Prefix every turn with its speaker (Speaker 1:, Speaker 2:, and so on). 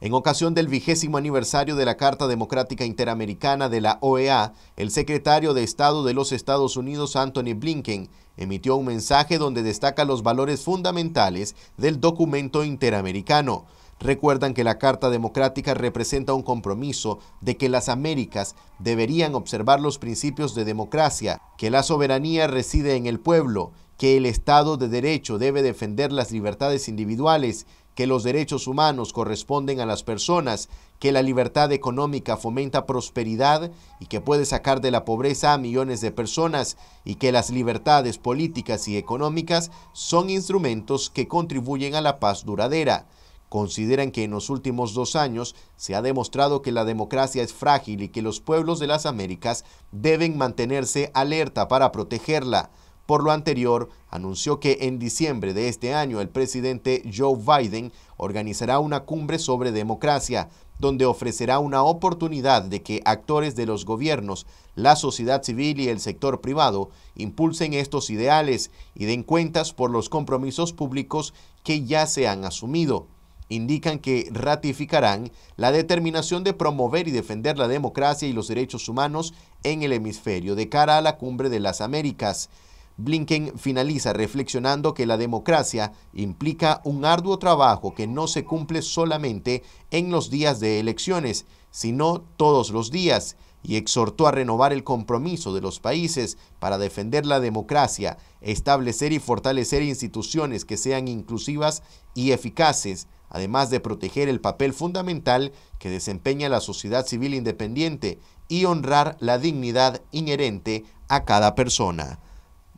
Speaker 1: En ocasión del vigésimo aniversario de la Carta Democrática Interamericana de la OEA, el secretario de Estado de los Estados Unidos, Anthony Blinken, emitió un mensaje donde destaca los valores fundamentales del documento interamericano. Recuerdan que la Carta Democrática representa un compromiso de que las Américas deberían observar los principios de democracia, que la soberanía reside en el pueblo que el Estado de Derecho debe defender las libertades individuales, que los derechos humanos corresponden a las personas, que la libertad económica fomenta prosperidad y que puede sacar de la pobreza a millones de personas, y que las libertades políticas y económicas son instrumentos que contribuyen a la paz duradera. Consideran que en los últimos dos años se ha demostrado que la democracia es frágil y que los pueblos de las Américas deben mantenerse alerta para protegerla. Por lo anterior, anunció que en diciembre de este año el presidente Joe Biden organizará una cumbre sobre democracia, donde ofrecerá una oportunidad de que actores de los gobiernos, la sociedad civil y el sector privado impulsen estos ideales y den cuentas por los compromisos públicos que ya se han asumido. Indican que ratificarán la determinación de promover y defender la democracia y los derechos humanos en el hemisferio de cara a la cumbre de las Américas. Blinken finaliza reflexionando que la democracia implica un arduo trabajo que no se cumple solamente en los días de elecciones, sino todos los días, y exhortó a renovar el compromiso de los países para defender la democracia, establecer y fortalecer instituciones que sean inclusivas y eficaces, además de proteger el papel fundamental que desempeña la sociedad civil independiente y honrar la dignidad inherente a cada persona.